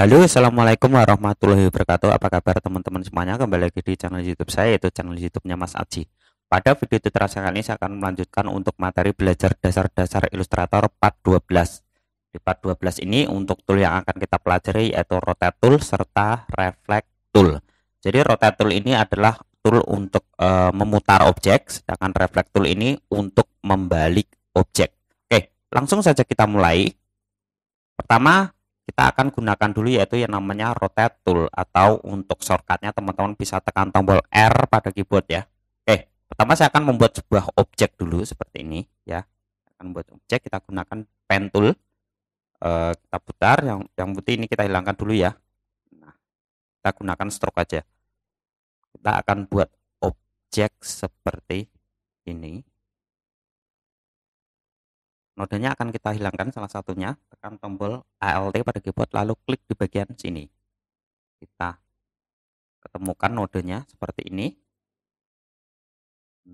Halo, assalamualaikum warahmatullahi wabarakatuh. Apa kabar teman-teman semuanya? Kembali lagi di channel YouTube saya, yaitu channel YouTube-nya Mas Aji. Pada video tutorial kali ini, saya akan melanjutkan untuk materi belajar dasar-dasar Illustrator Part 12. Di Part 12 ini, untuk tool yang akan kita pelajari yaitu Rotate Tool serta Reflect Tool. Jadi Rotate Tool ini adalah tool untuk e, memutar objek, sedangkan Reflect Tool ini untuk membalik objek. Oke, langsung saja kita mulai. Pertama, kita akan gunakan dulu yaitu yang namanya rotate tool atau untuk shortcutnya teman-teman bisa tekan tombol R pada keyboard ya oke pertama saya akan membuat sebuah objek dulu seperti ini ya akan buat objek kita gunakan pen tool e, kita putar yang yang putih ini kita hilangkan dulu ya nah kita gunakan stroke aja kita akan buat objek seperti ini nodanya akan kita hilangkan salah satunya tekan tombol ALT pada keyboard lalu klik di bagian sini. Kita ketemukan nodenya seperti ini.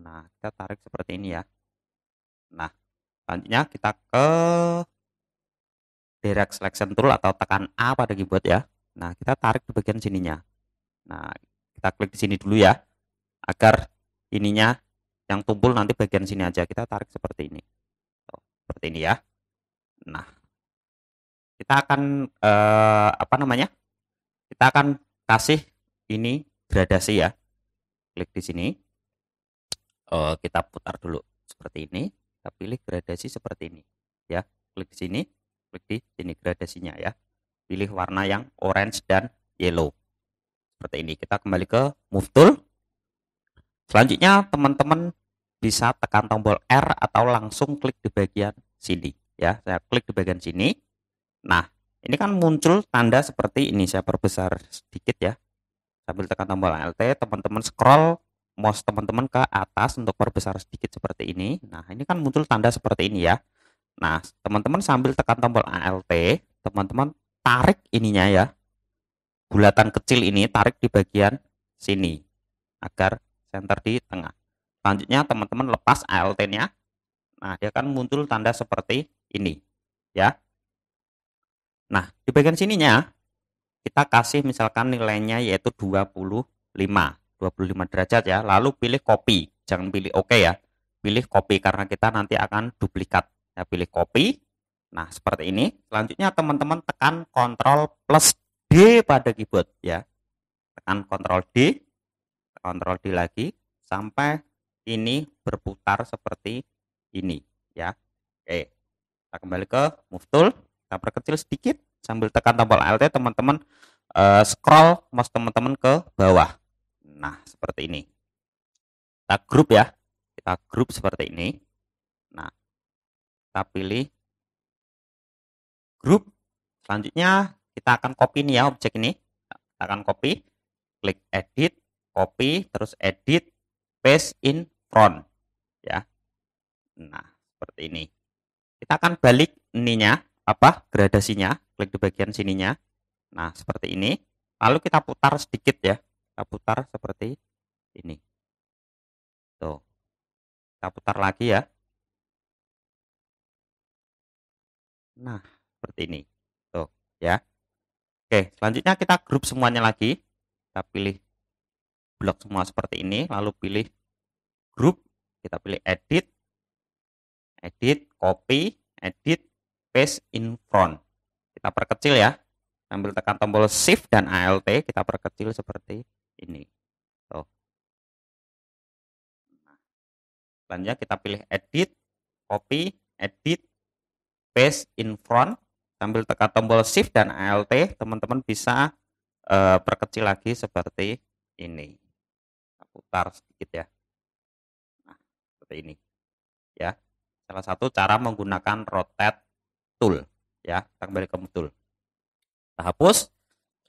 Nah, kita tarik seperti ini ya. Nah, selanjutnya kita ke direct selection tool atau tekan A pada keyboard ya. Nah, kita tarik di bagian sininya. Nah, kita klik di sini dulu ya agar ininya yang tumpul nanti bagian sini aja kita tarik seperti ini. seperti ini ya. Nah, kita akan eh, apa namanya? Kita akan kasih ini gradasi ya. Klik di sini. Eh, kita putar dulu seperti ini. Kita pilih gradasi seperti ini ya. Klik di sini, klik di sini gradasinya ya. Pilih warna yang orange dan yellow. Seperti ini. Kita kembali ke move tool. Selanjutnya teman-teman bisa tekan tombol R atau langsung klik di bagian sini ya. Saya klik di bagian sini Nah, ini kan muncul tanda seperti ini. Saya perbesar sedikit ya. Sambil tekan tombol Alt, teman-teman scroll mouse teman-teman ke atas untuk perbesar sedikit seperti ini. Nah, ini kan muncul tanda seperti ini ya. Nah, teman-teman sambil tekan tombol Alt, teman-teman tarik ininya ya. Bulatan kecil ini tarik di bagian sini agar center di tengah. Selanjutnya teman-teman lepas ALT-nya. Nah, dia akan muncul tanda seperti ini ya. Di bagian sininya kita kasih misalkan nilainya yaitu 25, 25 derajat ya. Lalu pilih copy, jangan pilih oke okay ya. Pilih copy karena kita nanti akan duplikat. Ya, pilih copy. Nah, seperti ini. Selanjutnya teman-teman tekan Ctrl plus D pada keyboard ya. Tekan Ctrl D, Ctrl D lagi sampai ini berputar seperti ini ya. Oke. Kita kembali ke move tool, kita perkecil sedikit sambil tekan tombol Alt ya, teman-teman uh, scroll mouse teman-teman ke bawah nah seperti ini kita grup ya kita grup seperti ini nah kita pilih grup selanjutnya kita akan copy nih ya objek ini kita akan copy klik edit copy terus edit paste in front ya nah seperti ini kita akan balik ininya apa gradasinya klik di bagian sininya. Nah, seperti ini. Lalu kita putar sedikit ya. Kita putar seperti ini. Tuh. Kita putar lagi ya. Nah, seperti ini. Tuh, ya. Oke, selanjutnya kita grup semuanya lagi. Kita pilih blok semua seperti ini, lalu pilih grup, kita pilih edit, edit, copy, edit, paste in front. Kita perkecil ya. sambil tekan tombol Shift dan ALT, kita perkecil seperti ini. Tuh. Nah, selanjutnya kita pilih Edit, Copy, Edit, Paste in Front. Sambil tekan tombol Shift dan ALT, teman-teman bisa uh, perkecil lagi seperti ini. Kita putar sedikit ya. Nah, seperti ini. Ya. Salah satu cara menggunakan rotate tool ya kita kembali ke modul kita hapus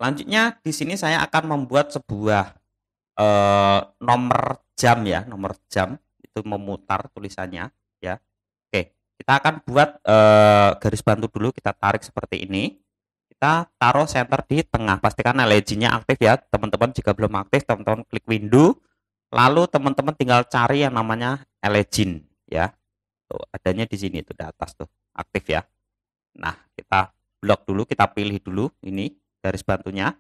selanjutnya di sini saya akan membuat sebuah eh, nomor jam ya nomor jam itu memutar tulisannya ya oke kita akan buat eh, garis bantu dulu kita tarik seperti ini kita taruh center di tengah pastikan LED-nya aktif ya teman-teman jika belum aktif teman-teman klik window lalu teman-teman tinggal cari yang namanya LED ya tuh adanya di sini tuh di atas tuh aktif ya nah kita blok dulu, kita pilih dulu ini garis bantunya.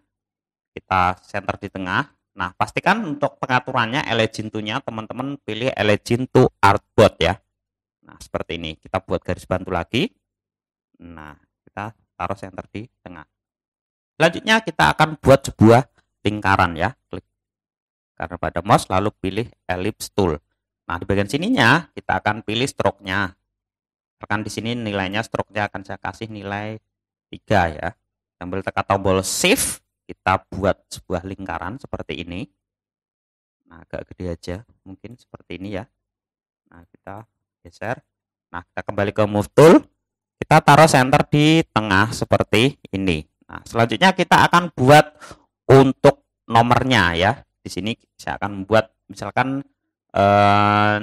Kita center di tengah. Nah, pastikan untuk pengaturannya elegin tunya teman-teman pilih elegin to artboard ya. Nah, seperti ini. Kita buat garis bantu lagi. Nah, kita taruh center di tengah. Selanjutnya kita akan buat sebuah lingkaran ya. Klik karena pada mouse lalu pilih ellipse tool. Nah, di bagian sininya kita akan pilih stroke-nya akan di sini nilainya stroke-nya akan saya kasih nilai 3 ya. Sambil tekan tombol shift, kita buat sebuah lingkaran seperti ini. Nah, agak gede aja, mungkin seperti ini ya. Nah, kita geser. Nah, kita kembali ke move tool. Kita taruh center di tengah seperti ini. Nah, selanjutnya kita akan buat untuk nomornya ya. Di sini saya akan membuat misalkan eh,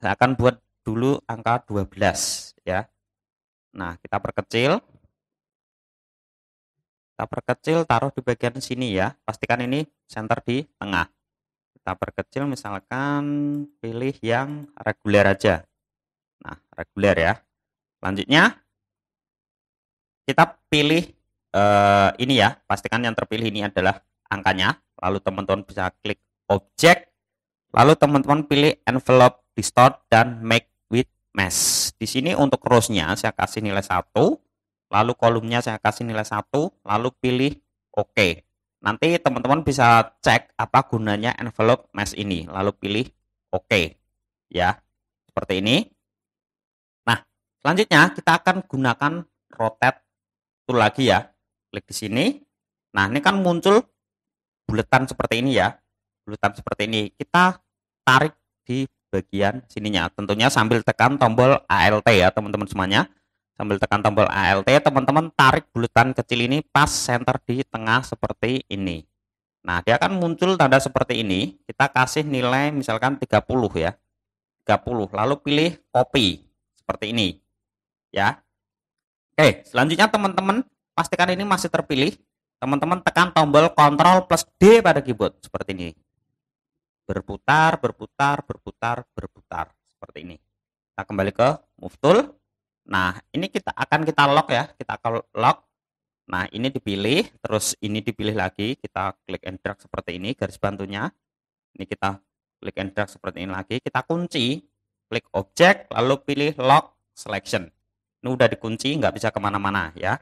saya akan buat dulu angka 12 ya. Nah, kita perkecil. Kita perkecil taruh di bagian sini ya. Pastikan ini center di tengah. Kita perkecil misalkan pilih yang reguler aja. Nah, reguler ya. Selanjutnya kita pilih eh, ini ya. Pastikan yang terpilih ini adalah angkanya. Lalu teman-teman bisa klik objek. Lalu teman-teman pilih envelope distort dan make mesh. Di sini untuk rowsnya saya kasih nilai 1, lalu kolomnya saya kasih nilai 1, lalu pilih OK. Nanti teman-teman bisa cek apa gunanya envelope mesh ini, lalu pilih OK. Ya, seperti ini. Nah, selanjutnya kita akan gunakan rotate tool lagi ya. Klik di sini. Nah, ini kan muncul buletan seperti ini ya. Buletan seperti ini. Kita tarik di bagian sininya. Tentunya sambil tekan tombol ALT ya teman-teman semuanya. Sambil tekan tombol ALT, teman-teman tarik bulatan kecil ini pas center di tengah seperti ini. Nah, dia akan muncul tanda seperti ini. Kita kasih nilai misalkan 30 ya. 30, lalu pilih copy seperti ini. Ya. Oke, selanjutnya teman-teman pastikan ini masih terpilih. Teman-teman tekan tombol Ctrl plus D pada keyboard seperti ini berputar, berputar, berputar, berputar seperti ini. Kita kembali ke move tool. Nah, ini kita akan kita lock ya, kita akan lock. Nah, ini dipilih, terus ini dipilih lagi, kita klik and drag seperti ini garis bantunya. Ini kita klik and drag seperti ini lagi, kita kunci, klik objek, lalu pilih lock selection. Ini udah dikunci, nggak bisa kemana-mana ya.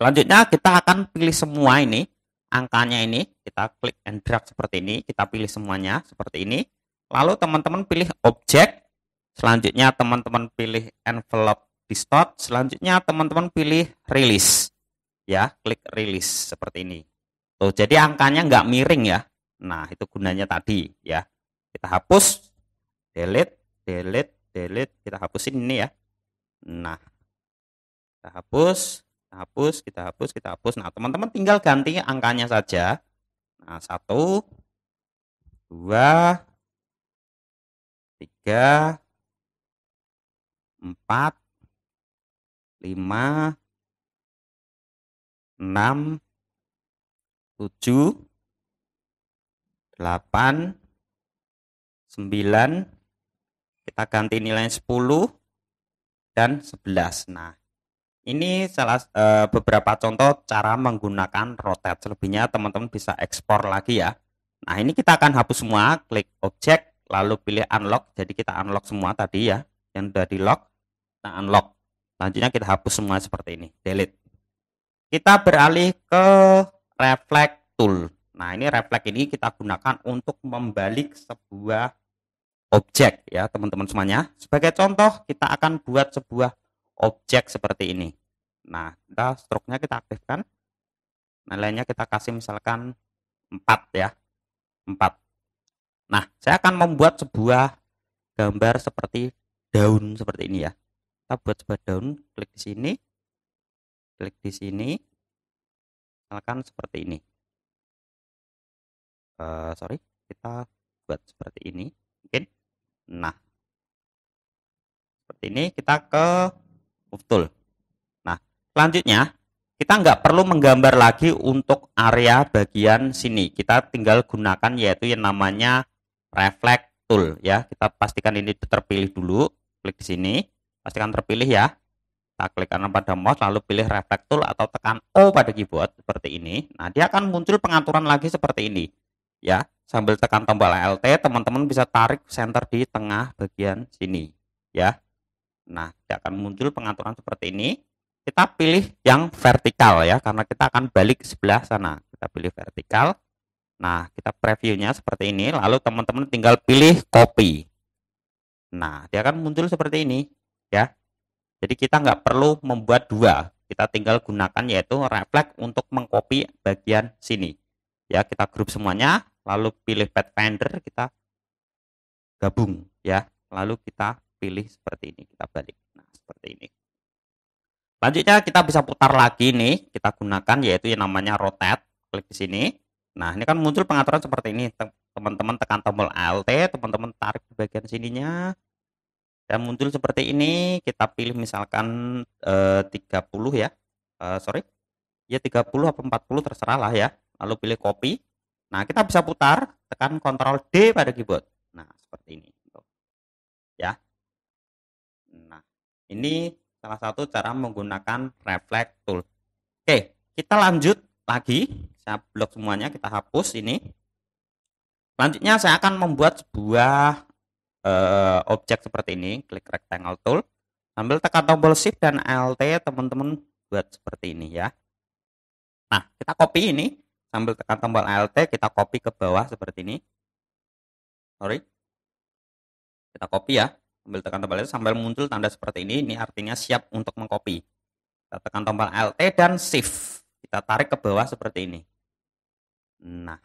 Selanjutnya kita akan pilih semua ini, angkanya ini kita klik and drag seperti ini kita pilih semuanya seperti ini lalu teman-teman pilih objek selanjutnya teman-teman pilih envelope distort selanjutnya teman-teman pilih release ya klik release seperti ini tuh jadi angkanya nggak miring ya nah itu gunanya tadi ya kita hapus delete delete delete kita hapusin ini ya nah kita hapus kita hapus kita hapus kita hapus nah teman-teman tinggal ganti angkanya saja nah satu dua tiga empat lima enam tujuh delapan sembilan kita ganti nilai sepuluh dan 11. Nah, ini salah uh, beberapa contoh cara menggunakan rotate. Selebihnya teman-teman bisa ekspor lagi ya. Nah, ini kita akan hapus semua, klik objek, lalu pilih unlock. Jadi kita unlock semua tadi ya, yang sudah di lock, kita unlock. Selanjutnya kita hapus semua seperti ini, delete. Kita beralih ke reflect tool. Nah, ini reflect ini kita gunakan untuk membalik sebuah objek ya, teman-teman semuanya. Sebagai contoh, kita akan buat sebuah objek seperti ini. Nah, kita stroke-nya kita aktifkan. Nilainya nah, kita kasih misalkan 4 ya. 4. Nah, saya akan membuat sebuah gambar seperti daun seperti ini ya. Kita buat sebuah daun, klik di sini. Klik di sini. Misalkan seperti ini. Uh, sorry, kita buat seperti ini. Mungkin. Nah. Seperti ini kita ke Betul. Nah, selanjutnya kita nggak perlu menggambar lagi untuk area bagian sini. Kita tinggal gunakan yaitu yang namanya reflect tool ya. Kita pastikan ini terpilih dulu. Klik di sini, pastikan terpilih ya. Kita klik kanan pada mouse lalu pilih reflect tool atau tekan O pada keyboard seperti ini. Nah, dia akan muncul pengaturan lagi seperti ini. Ya, sambil tekan tombol LT teman-teman bisa tarik center di tengah bagian sini ya. Nah, tidak akan muncul pengaturan seperti ini. Kita pilih yang vertikal ya, karena kita akan balik sebelah sana. Kita pilih vertikal. Nah, kita previewnya seperti ini, lalu teman-teman tinggal pilih copy. Nah, dia akan muncul seperti ini ya. Jadi kita nggak perlu membuat dua, kita tinggal gunakan yaitu reflect untuk mengcopy bagian sini. Ya, kita grup semuanya, lalu pilih Pathfinder, kita gabung ya, lalu kita pilih seperti ini kita balik nah seperti ini selanjutnya kita bisa putar lagi nih kita gunakan yaitu yang namanya rotate klik di sini nah ini kan muncul pengaturan seperti ini teman-teman tekan tombol alt teman-teman tarik di bagian sininya dan muncul seperti ini kita pilih misalkan eh, 30 ya eh, sorry ya 30 atau 40 terserah lah ya lalu pilih copy nah kita bisa putar tekan Ctrl D pada keyboard nah seperti ini Ini salah satu cara menggunakan reflect tool. Oke, kita lanjut lagi. Saya blok semuanya, kita hapus ini. Selanjutnya saya akan membuat sebuah uh, objek seperti ini, klik rectangle tool. Sambil tekan tombol shift dan alt teman-teman buat seperti ini ya. Nah, kita copy ini sambil tekan tombol alt kita copy ke bawah seperti ini. Sorry. Kita copy ya ambil tekan tombol itu sampai muncul tanda seperti ini ini artinya siap untuk mengcopy kita tekan tombol LT dan shift kita tarik ke bawah seperti ini nah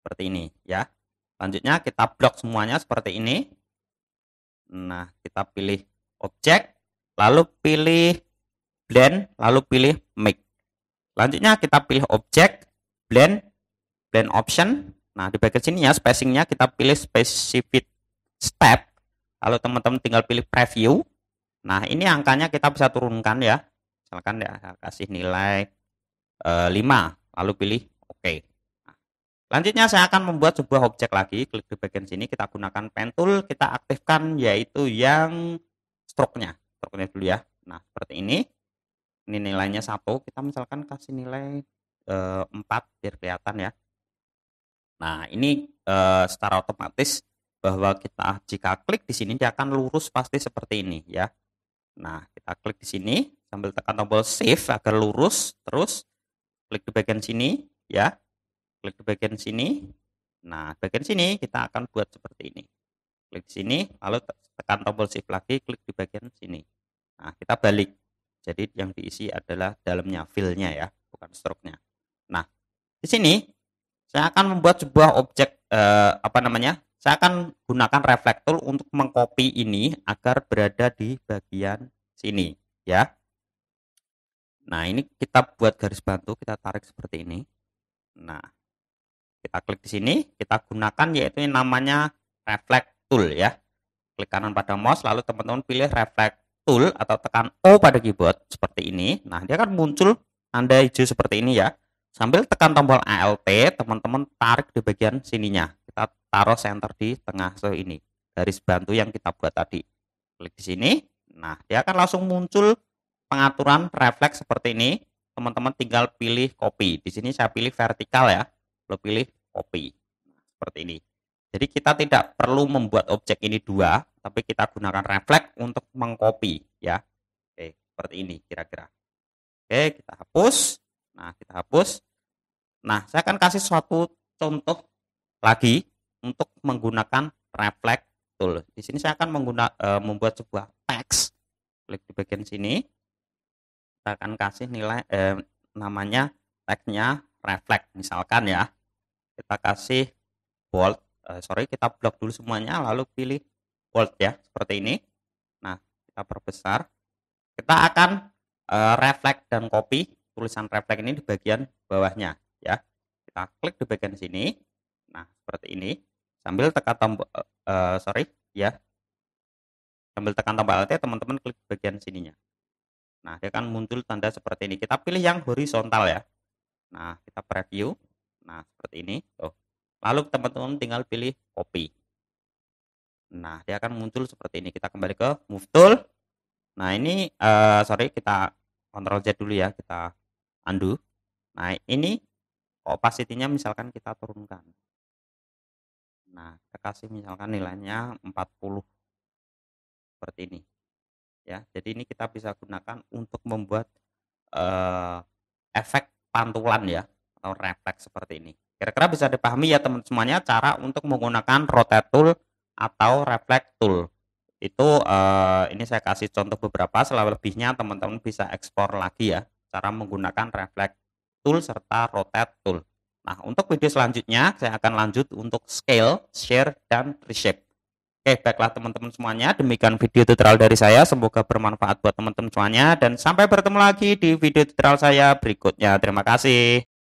seperti ini ya selanjutnya kita blok semuanya seperti ini nah kita pilih objek lalu pilih blend lalu pilih make selanjutnya kita pilih objek blend blend option nah di bagian sini ya spacingnya kita pilih specific step Lalu teman-teman tinggal pilih preview. Nah, ini angkanya kita bisa turunkan ya. Misalkan ya, kasih nilai e, eh, 5, lalu pilih oke. OK. Nah, selanjutnya saya akan membuat sebuah objek lagi. Klik di bagian sini, kita gunakan pen tool, kita aktifkan yaitu yang stroke-nya. Stroke-nya dulu ya. Nah, seperti ini. Ini nilainya satu, kita misalkan kasih nilai e, eh, 4 biar kelihatan ya. Nah, ini e, secara otomatis bahwa kita jika klik di sini dia akan lurus pasti seperti ini ya. Nah, kita klik di sini sambil tekan tombol save agar lurus terus klik di bagian sini ya. Klik di bagian sini. Nah, bagian sini kita akan buat seperti ini. Klik di sini lalu tekan tombol save lagi klik di bagian sini. Nah, kita balik. Jadi yang diisi adalah dalamnya filenya ya, bukan stroke-nya. Nah, di sini saya akan membuat sebuah objek eh, apa namanya? Saya akan gunakan Reflect Tool untuk mengcopy ini agar berada di bagian sini ya. Nah, ini kita buat garis bantu, kita tarik seperti ini. Nah, kita klik di sini, kita gunakan yaitu yang namanya reflect tool ya. Klik kanan pada mouse lalu teman-teman pilih reflect tool atau tekan O pada keyboard seperti ini. Nah, dia akan muncul tanda hijau seperti ini ya. Sambil tekan tombol ALT, teman-teman tarik di bagian sininya taruh center di tengah so ini garis bantu yang kita buat tadi klik di sini nah dia akan langsung muncul pengaturan refleks seperti ini teman-teman tinggal pilih copy di sini saya pilih vertikal ya lo pilih copy nah, seperti ini jadi kita tidak perlu membuat objek ini dua tapi kita gunakan refleks untuk mengcopy ya oke seperti ini kira-kira oke kita hapus nah kita hapus nah saya akan kasih suatu contoh lagi untuk menggunakan reflect tool. Di sini saya akan menggunakan e, eh, membuat sebuah teks. Klik di bagian sini. Kita akan kasih nilai e, namanya teksnya reflect misalkan ya. Kita kasih bold. E, sorry, kita blok dulu semuanya lalu pilih bold ya seperti ini. Nah, kita perbesar. Kita akan e, reflect dan copy tulisan reflect ini di bagian bawahnya ya. Kita klik di bagian sini. Nah, seperti ini. Sambil tekan tombol uh, eh, sorry ya. Sambil tekan tombol Alt ya, teman-teman klik bagian sininya. Nah, dia akan muncul tanda seperti ini. Kita pilih yang horizontal ya. Nah, kita preview. Nah, seperti ini. Tuh. Lalu teman-teman tinggal pilih copy. Nah, dia akan muncul seperti ini. Kita kembali ke move tool. Nah, ini uh, sorry kita Ctrl Z dulu ya, kita undo. Nah, ini opacity-nya misalkan kita turunkan. Nah, kita kasih misalkan nilainya 40 seperti ini. Ya, jadi ini kita bisa gunakan untuk membuat uh, efek pantulan ya atau refleks seperti ini. Kira-kira bisa dipahami ya teman semuanya cara untuk menggunakan rotate tool atau reflect tool. Itu uh, ini saya kasih contoh beberapa, selebihnya teman-teman bisa ekspor lagi ya cara menggunakan reflect tool serta rotate tool. Nah, untuk video selanjutnya saya akan lanjut untuk scale, share, dan reshape. Oke, baiklah teman-teman semuanya, demikian video tutorial dari saya. Semoga bermanfaat buat teman-teman semuanya dan sampai bertemu lagi di video tutorial saya berikutnya. Terima kasih.